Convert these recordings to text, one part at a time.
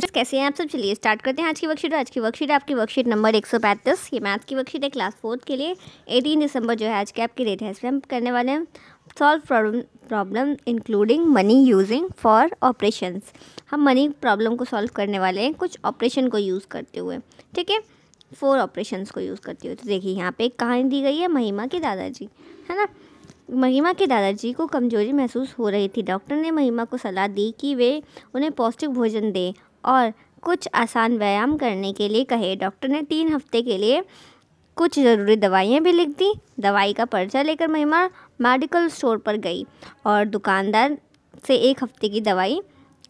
तो कैसे हैं आप सब चलिए स्टार्ट करते हैं आज की वर्कशीट आज की वर्कशीट आपकी वर्कशीट नंबर एक सौ पैंतीस ये मैथ की वर्कशीट है क्लास फोर्थ के लिए एटीन दिसंबर जो है आज के आपकी डेट है इसमें हम करने वाले हैं solve problem problem including money using four operations हम मनी प्रॉब्लम को सॉल्व करने वाले हैं कुछ ऑपरेशन को यूज़ करते हुए ठीक है फोर ऑपरेशन को यूज़ करते हुए तो देखिए यहाँ पर एक कहानी दी गई है महिमा के दादाजी है ना महिमा के दादाजी को कमजोरी महसूस हो रही थी डॉक्टर ने महिमा को सलाह दी कि वे उन्हें पौष्टिक भोजन दें और कुछ आसान व्यायाम करने के लिए कहे डॉक्टर ने तीन हफ्ते के लिए कुछ ज़रूरी दवाइयाँ भी लिख दी दवाई का पर्चा लेकर महिमा मेडिकल स्टोर पर गई और दुकानदार से एक हफ्ते की दवाई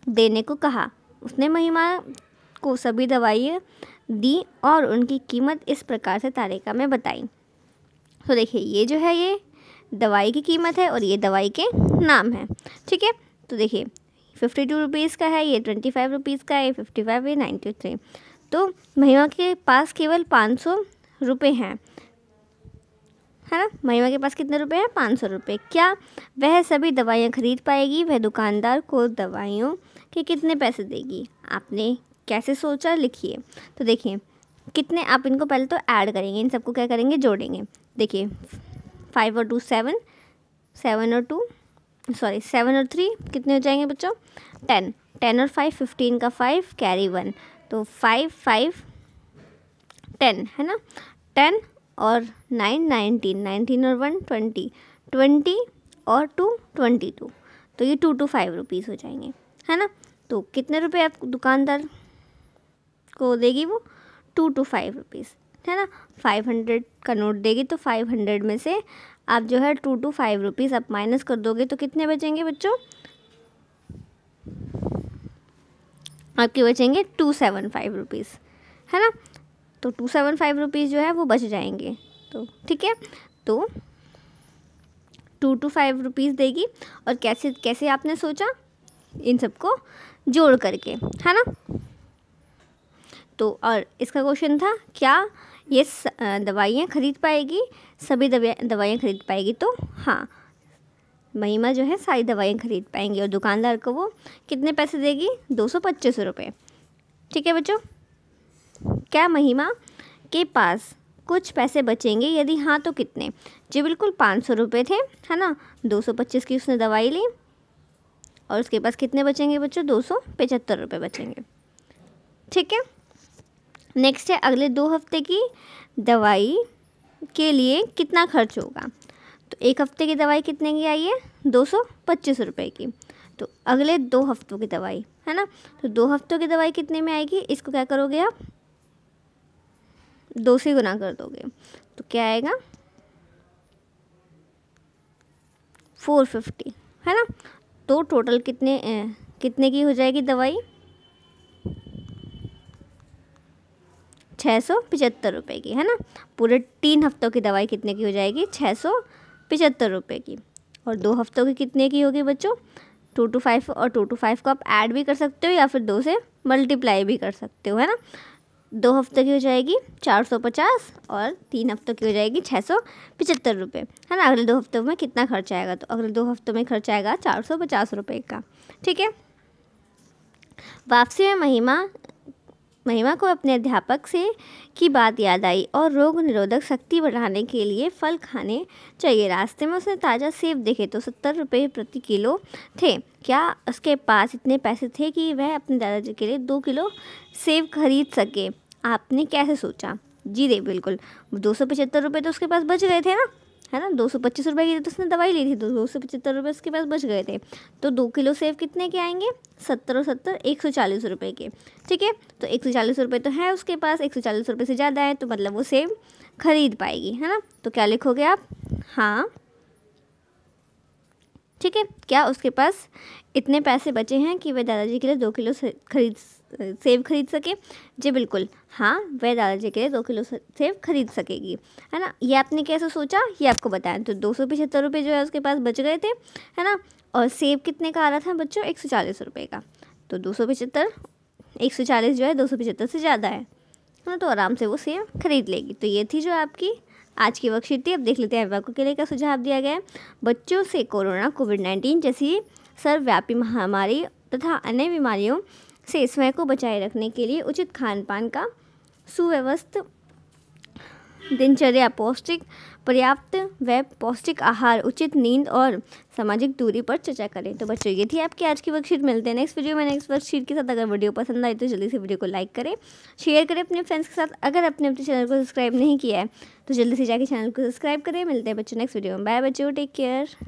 देने को कहा उसने महिमा को सभी दवाइयाँ दी और उनकी कीमत इस प्रकार से तारिका में बताई तो देखिए ये जो है ये दवाई की कीमत है और ये दवाई के नाम है ठीक है तो देखिए फिफ्टी टू रुपीज़ का है ये ट्वेंटी फाइव रुपीज़ का है ये फिफ्टी फाइव ये नाइन्टी थ्री तो महिमा के पास केवल पाँच सौ रुपये हैं है ना महिमा के पास कितने रुपए हैं पाँच सौ रुपये क्या वह सभी दवाइयाँ खरीद पाएगी वह दुकानदार को दवाइयों के कितने पैसे देगी आपने कैसे सोचा लिखिए तो देखिए कितने आप इनको पहले तो ऐड करेंगे इन सबको क्या करेंगे जोड़ेंगे देखिए फाइव और टू सेवन सेवन और टू सॉरी सेवन और थ्री कितने हो जाएंगे बच्चों टेन टेन और फाइव फिफ्टीन का फाइव कैरी वन तो फाइव फाइव टेन है ना टेन और नाइन नाइनटीन नाइनटीन और वन ट्वेंटी ट्वेंटी और टू ट्वेंटी टू तो ये टू टू फाइव रुपीज़ हो जाएंगे है ना तो कितने रुपए आप दुकानदार को देगी वो टू टू फाइव रुपीज़ है ना फाइव हंड्रेड का नोट देगी तो फाइव हंड्रेड में से आप जो है टू टू फाइव रुपीज़ आप माइनस कर दोगे तो कितने बचेंगे बच्चों आपके बचेंगे टू सेवन फाइव रुपीज़ है ना तो टू सेवन फाइव रुपीज़ जो है वो बच जाएंगे तो ठीक है तो टू टू फाइव रुपीज़ देगी और कैसे कैसे आपने सोचा इन सबको जोड़ करके है ना तो और इसका क्वेश्चन था क्या ये दवाइयाँ खरीद पाएगी सभी दवाइयाँ खरीद पाएगी तो हाँ महिमा जो है सारी दवाइयाँ खरीद पाएंगी और दुकानदार को वो कितने पैसे देगी दो सौ पच्चीस रुपये ठीक है बच्चों क्या महिमा के पास कुछ पैसे बचेंगे यदि हाँ तो कितने जी बिल्कुल पाँच सौ रुपये थे है ना दो सौ पच्चीस की उसने दवाई ली और उसके पास कितने बचेंगे बच्चों दो सौ पचहत्तर रुपये बचेंगे ठीक है नेक्स्ट है अगले दो हफ्ते की दवाई के लिए कितना खर्च होगा तो एक हफ्ते की दवाई कितने की आई है दो सौ पच्चीस रुपये की तो अगले दो हफ्तों की दवाई है ना तो दो हफ्तों की दवाई कितने में आएगी इसको क्या करोगे आप दो से गुना कर दोगे तो क्या आएगा फोर फिफ्टी है ना तो टोटल कितने ए, कितने की हो जाएगी दवाई छः सौ पचहत्तर रुपये की है ना पूरे तीन हफ्तों की दवाई कितने की हो जाएगी छः सौ पचहत्तर रुपये की और दो हफ्तों की कितने की होगी बच्चों टू टू फाइव और टू टू फाइव को आप ऐड भी कर सकते हो या फिर दो से मल्टीप्लाई भी कर सकते हो है ना दो हफ्ते की हो जाएगी चार सौ पचास और तीन हफ्तों की हो जाएगी छः सौ पचहत्तर रुपये है ना अगले दो हफ्तों में कितना खर्च आएगा तो अगले दो हफ्तों में खर्च आएगा चार सौ पचास रुपये का ठीक है वापसी में महिमा महिमा को अपने अध्यापक से की बात याद आई और रोग निरोधक शक्ति बढ़ाने के लिए फल खाने चाहिए रास्ते में उसने ताज़ा सेब देखे तो सत्तर रुपये प्रति किलो थे क्या उसके पास इतने पैसे थे कि वह अपने दादाजी के लिए दो किलो सेब खरीद सके आपने कैसे सोचा जी दे बिल्कुल दो सौ पचहत्तर रुपये तो उसके पास बच गए थे ना है ना दो सौ पच्चीस रुपये की तो उसने दवाई ली थी तो दो सौ पचहत्तर रुपये उसके पास बच गए थे तो दो किलो सेब कितने के आएंगे सत्तर और सत्तर एक सौ चालीस रुपये के ठीक है तो एक सौ चालीस रुपये तो है उसके पास एक सौ चालीस रुपये से ज़्यादा है तो मतलब वो सेब खरीद पाएगी है ना तो क्या लिखोगे आप हाँ ठीक है क्या उसके पास इतने पैसे बचे हैं कि वह दादाजी के लिए दो किलो खरीद सेब खरीद सके जी बिल्कुल हाँ वह दादाजी के लिए दो किलो सेब खरीद सकेगी है ना ये आपने कैसे सोचा ये आपको बताया तो दो सौ पिछहत्तर रुपये जो है उसके पास बच गए थे है ना और सेब कितने का आ रहा था बच्चों एक सौ चालीस रुपये का तो दो सौ पिछहत्तर एक सौ चालीस जो है दो सौ पिछहत्तर से ज़्यादा है ना तो आराम से वो सेब खरीद लेगी तो ये थी जो आपकी आज की वर्कशीट थी अब देख लेते हैं अभिभावकों के लिए क्या सुझाव दिया गया है बच्चों से कोरोना कोविड नाइन्टीन जैसी सर्वव्यापी महामारी तथा अन्य बीमारियों से स्वयं को बचाए रखने के लिए उचित खान पान का सुव्यवस्थ दिनचर्या पौष्टिक पर्याप्त व पौष्टिक आहार उचित नींद और सामाजिक दूरी पर चर्चा करें तो बच्चों ये थी आपकी आज की वर्कशीट मिलते हैं नेक्स्ट वीडियो में नेक्स्ट वर्कशीट के साथ अगर वीडियो पसंद आए तो जल्दी से वीडियो को लाइक करें शेयर करें अपने फ्रेंड्स के साथ अगर आपने अपने चैनल को सब्सक्राइब नहीं किया है तो जल्दी से जाकर चैनल को सब्सक्राइब करें मिलते हैं बच्चों नेक्स्ट वीडियो में बाय बच्चों टेक केयर